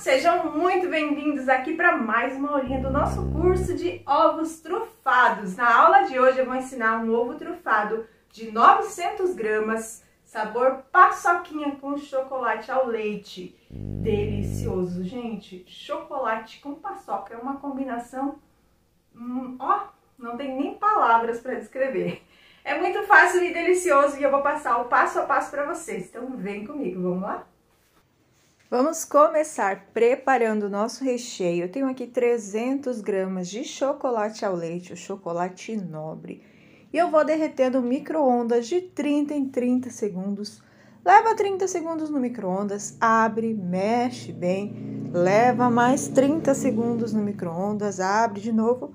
Sejam muito bem-vindos aqui para mais uma aulinha do nosso curso de ovos trufados. Na aula de hoje eu vou ensinar um ovo trufado de 900 gramas, sabor paçoquinha com chocolate ao leite. Delicioso, gente! Chocolate com paçoca é uma combinação... Hum, ó, não tem nem palavras para descrever. É muito fácil e delicioso e eu vou passar o passo a passo para vocês. Então vem comigo, vamos lá? Vamos começar preparando o nosso recheio. Eu tenho aqui 300 gramas de chocolate ao leite, o chocolate nobre. E eu vou derretendo micro-ondas de 30 em 30 segundos. Leva 30 segundos no micro-ondas, abre, mexe bem. Leva mais 30 segundos no micro-ondas, abre de novo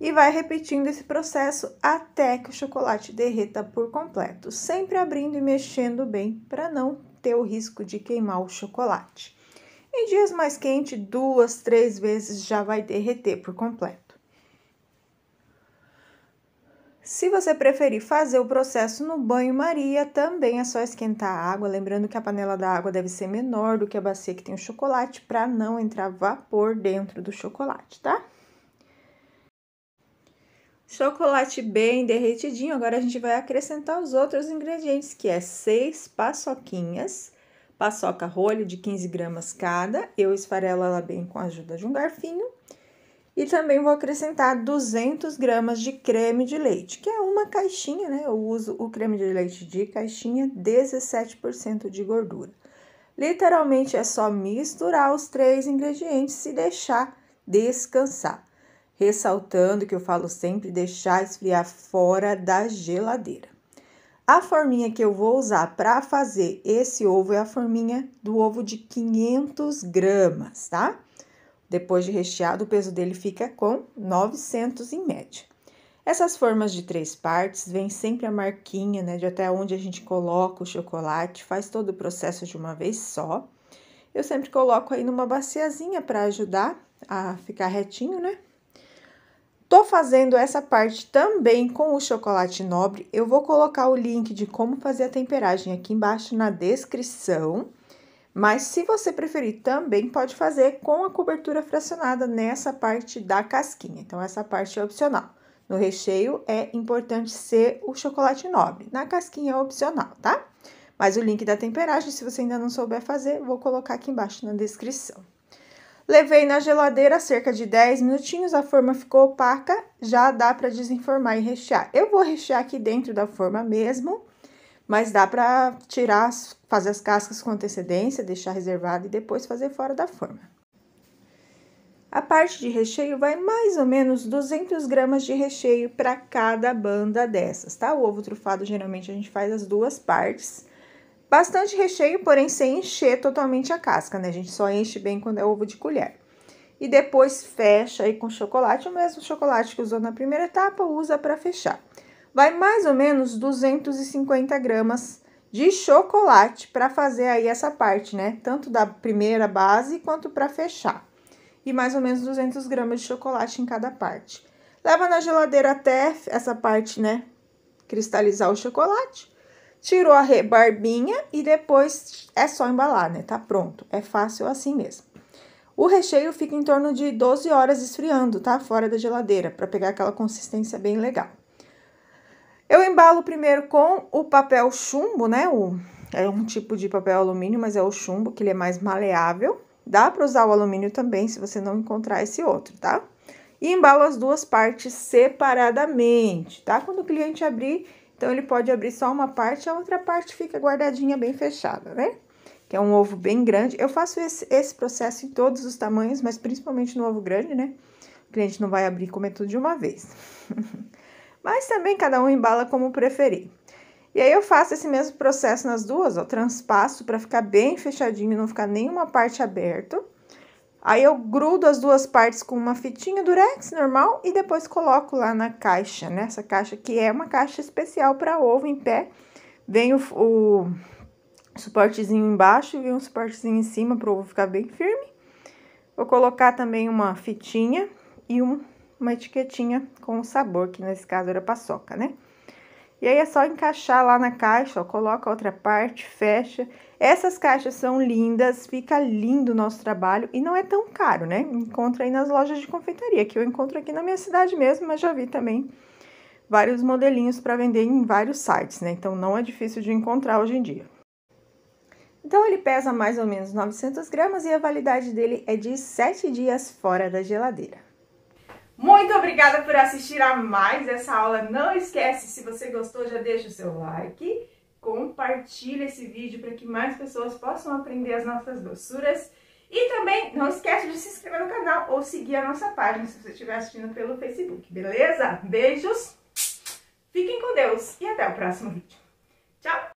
e vai repetindo esse processo até que o chocolate derreta por completo, sempre abrindo e mexendo bem para não ter o risco de queimar o chocolate. Em dias mais quentes, duas, três vezes já vai derreter por completo. Se você preferir fazer o processo no banho-maria, também é só esquentar a água, lembrando que a panela da água deve ser menor do que a bacia que tem o chocolate para não entrar vapor dentro do chocolate, tá? Chocolate bem derretidinho. Agora a gente vai acrescentar os outros ingredientes, que é seis paçoquinhas, paçoca rolho de 15 gramas cada. Eu esfarelo ela bem com a ajuda de um garfinho. E também vou acrescentar 200 gramas de creme de leite, que é uma caixinha, né? Eu uso o creme de leite de caixinha, 17% de gordura. Literalmente é só misturar os três ingredientes e deixar descansar ressaltando que eu falo sempre deixar esfriar fora da geladeira. A forminha que eu vou usar para fazer esse ovo é a forminha do ovo de 500 gramas, tá? Depois de recheado, o peso dele fica com 900 em média. Essas formas de três partes vem sempre a marquinha, né, de até onde a gente coloca o chocolate, faz todo o processo de uma vez só. Eu sempre coloco aí numa baciazinha para ajudar a ficar retinho, né? Tô fazendo essa parte também com o chocolate nobre. Eu vou colocar o link de como fazer a temperagem aqui embaixo na descrição. Mas se você preferir, também pode fazer com a cobertura fracionada nessa parte da casquinha. Então, essa parte é opcional. No recheio é importante ser o chocolate nobre. Na casquinha é opcional, tá? Mas o link da temperagem, se você ainda não souber fazer, vou colocar aqui embaixo na descrição. Levei na geladeira cerca de 10 minutinhos, a forma ficou opaca, já dá para desenformar e rechear. Eu vou rechear aqui dentro da forma mesmo, mas dá para tirar, fazer as cascas com antecedência, deixar reservado e depois fazer fora da forma. A parte de recheio vai mais ou menos 200 gramas de recheio para cada banda dessas, tá? O ovo trufado geralmente a gente faz as duas partes Bastante recheio, porém sem encher totalmente a casca, né? A gente só enche bem quando é ovo de colher. E depois fecha aí com chocolate, o mesmo chocolate que usou na primeira etapa, usa para fechar. Vai mais ou menos 250 gramas de chocolate para fazer aí essa parte, né? Tanto da primeira base quanto para fechar. E mais ou menos 200 gramas de chocolate em cada parte. Leva na geladeira até essa parte, né? Cristalizar o chocolate tirou a barbinha e depois é só embalar, né? Tá pronto. É fácil assim mesmo. O recheio fica em torno de 12 horas esfriando, tá? Fora da geladeira, para pegar aquela consistência bem legal. Eu embalo primeiro com o papel chumbo, né? O, é um tipo de papel alumínio, mas é o chumbo, que ele é mais maleável. Dá para usar o alumínio também, se você não encontrar esse outro, tá? E embalo as duas partes separadamente, tá? Quando o cliente abrir, então, ele pode abrir só uma parte, a outra parte fica guardadinha bem fechada, né? Que é um ovo bem grande. Eu faço esse, esse processo em todos os tamanhos, mas principalmente no ovo grande, né? O cliente não vai abrir e comer tudo de uma vez. mas também cada um embala como preferir. E aí eu faço esse mesmo processo nas duas, ó, transpasso para ficar bem fechadinho, não ficar nenhuma parte aberta. Aí eu grudo as duas partes com uma fitinha durex normal e depois coloco lá na caixa, nessa né? caixa que é uma caixa especial para ovo em pé. Vem o, o suportezinho embaixo e vem um suportezinho em cima para o ovo ficar bem firme. Vou colocar também uma fitinha e um, uma etiquetinha com o sabor, que nesse caso era paçoca, né? E aí é só encaixar lá na caixa, ó, coloca outra parte, fecha. Essas caixas são lindas, fica lindo o nosso trabalho e não é tão caro, né? Encontra aí nas lojas de confeitaria, que eu encontro aqui na minha cidade mesmo, mas já vi também vários modelinhos para vender em vários sites, né? Então não é difícil de encontrar hoje em dia. Então ele pesa mais ou menos 900 gramas e a validade dele é de 7 dias fora da geladeira. Muito obrigada por assistir a mais essa aula. Não esquece, se você gostou, já deixa o seu like, compartilha esse vídeo para que mais pessoas possam aprender as nossas doçuras. E também não esquece de se inscrever no canal ou seguir a nossa página se você estiver assistindo pelo Facebook, beleza? Beijos, fiquem com Deus e até o próximo vídeo. Tchau!